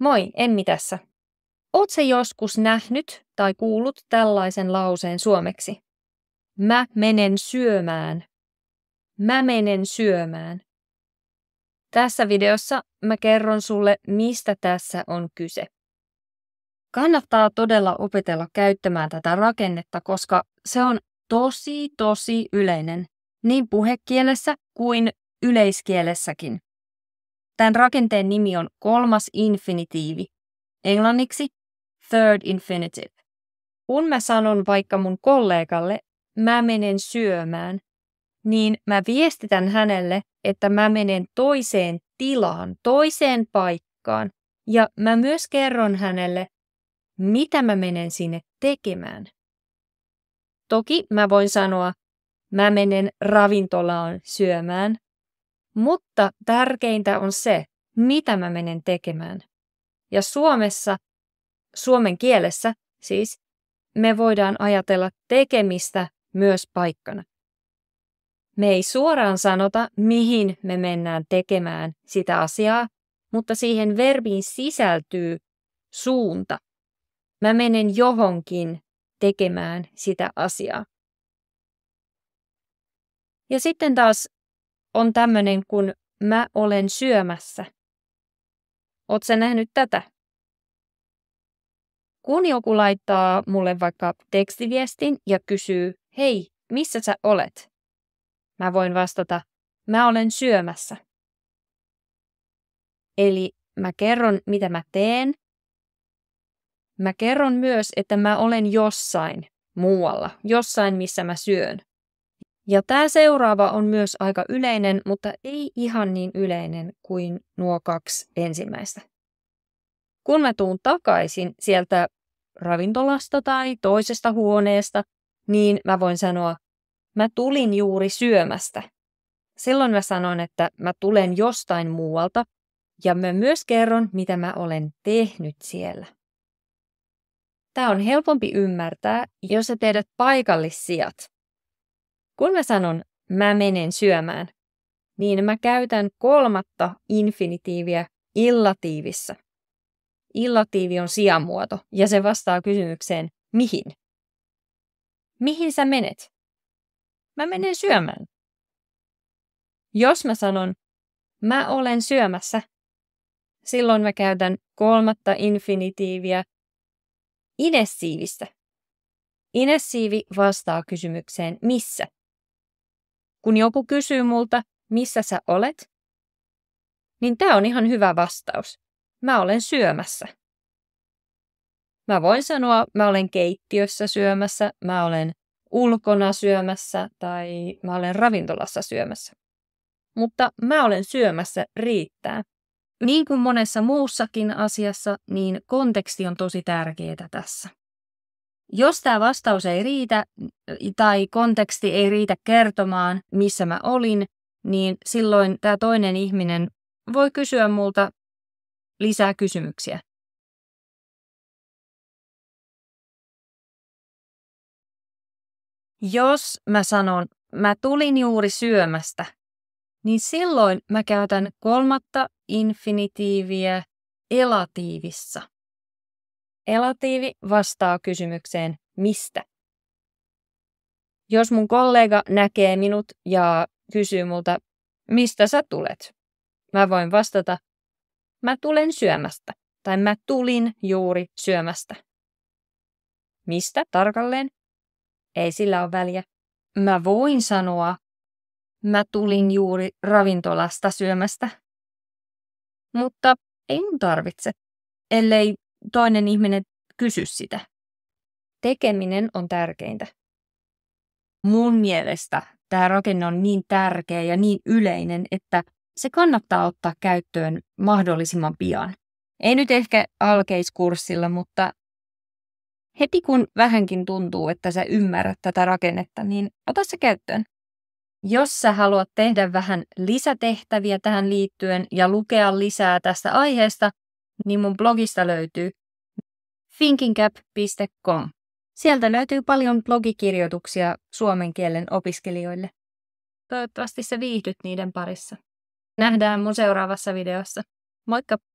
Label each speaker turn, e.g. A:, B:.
A: Moi, Emmi tässä. Oot se joskus nähnyt tai kuullut tällaisen lauseen suomeksi? Mä menen syömään. Mä menen syömään. Tässä videossa mä kerron sulle, mistä tässä on kyse. Kannattaa todella opetella käyttämään tätä rakennetta, koska se on tosi tosi yleinen, niin puhekielessä kuin yleiskielessäkin. Tämän rakenteen nimi on kolmas infinitiivi, englanniksi third infinitive. Kun mä sanon vaikka mun kollegalle, mä menen syömään, niin mä viestitän hänelle, että mä menen toiseen tilaan, toiseen paikkaan, ja mä myös kerron hänelle, mitä mä menen sinne tekemään. Toki mä voin sanoa, mä menen ravintolaan syömään, mutta tärkeintä on se, mitä mä menen tekemään. Ja Suomessa, suomen kielessä siis, me voidaan ajatella tekemistä myös paikkana. Me ei suoraan sanota, mihin me mennään tekemään sitä asiaa, mutta siihen verbiin sisältyy suunta. Mä menen johonkin tekemään sitä asiaa. Ja sitten taas on tämmöinen kun mä olen syömässä. Oot sä nähnyt tätä? Kun joku laittaa mulle vaikka tekstiviestin ja kysyy, hei, missä sä olet? Mä voin vastata, mä olen syömässä. Eli mä kerron, mitä mä teen. Mä kerron myös, että mä olen jossain muualla, jossain missä mä syön. Ja tämä seuraava on myös aika yleinen, mutta ei ihan niin yleinen kuin nuo kaksi ensimmäistä. Kun mä tuun takaisin sieltä ravintolasta tai toisesta huoneesta, niin mä voin sanoa, mä tulin juuri syömästä. Silloin mä sanon, että mä tulen jostain muualta ja mä myös kerron, mitä mä olen tehnyt siellä. Tämä on helpompi ymmärtää, jos sä tiedät paikallissijat, kun mä sanon mä menen syömään, niin mä käytän kolmatta infinitiiviä illatiivissa. Illatiivi on sijamuoto ja se vastaa kysymykseen mihin. Mihin sä menet? Mä menen syömään. Jos mä sanon mä olen syömässä, silloin mä käytän kolmatta infinitiiviä inessiivistä. Inessiivi vastaa kysymykseen missä – kun joku kysyy multa, missä sä olet, niin tämä on ihan hyvä vastaus. Mä olen syömässä. Mä voin sanoa, mä olen keittiössä syömässä, mä olen ulkona syömässä tai mä olen ravintolassa syömässä. Mutta mä olen syömässä riittää. Niin kuin monessa muussakin asiassa, niin konteksti on tosi tärkeää tässä. Jos tämä vastaus ei riitä tai konteksti ei riitä kertomaan, missä mä olin, niin silloin tämä toinen ihminen voi kysyä multa lisää kysymyksiä. Jos mä sanon, mä tulin juuri syömästä, niin silloin mä käytän kolmatta infinitiiviä elatiivissa. Elatiivi vastaa kysymykseen mistä. Jos mun kollega näkee minut ja kysyy multa, mistä sä tulet, mä voin vastata, mä tulen syömästä tai mä tulin juuri syömästä. Mistä tarkalleen? Ei sillä ole väliä. Mä voin sanoa, mä tulin juuri ravintolasta syömästä. Mutta ei mun tarvitse, ellei toinen ihminen kysy sitä. Tekeminen on tärkeintä. Mun mielestä tämä rakenne on niin tärkeä ja niin yleinen, että se kannattaa ottaa käyttöön mahdollisimman pian. Ei nyt ehkä alkeiskurssilla, mutta heti kun vähänkin tuntuu, että sä ymmärrät tätä rakennetta, niin ota se käyttöön. Jos sä haluat tehdä vähän lisätehtäviä tähän liittyen ja lukea lisää tästä aiheesta, niin mun blogista löytyy thinkingcap.com. Sieltä löytyy paljon blogikirjoituksia suomen kielen opiskelijoille. Toivottavasti sä viihdyt niiden parissa. Nähdään mun seuraavassa videossa. Moikka!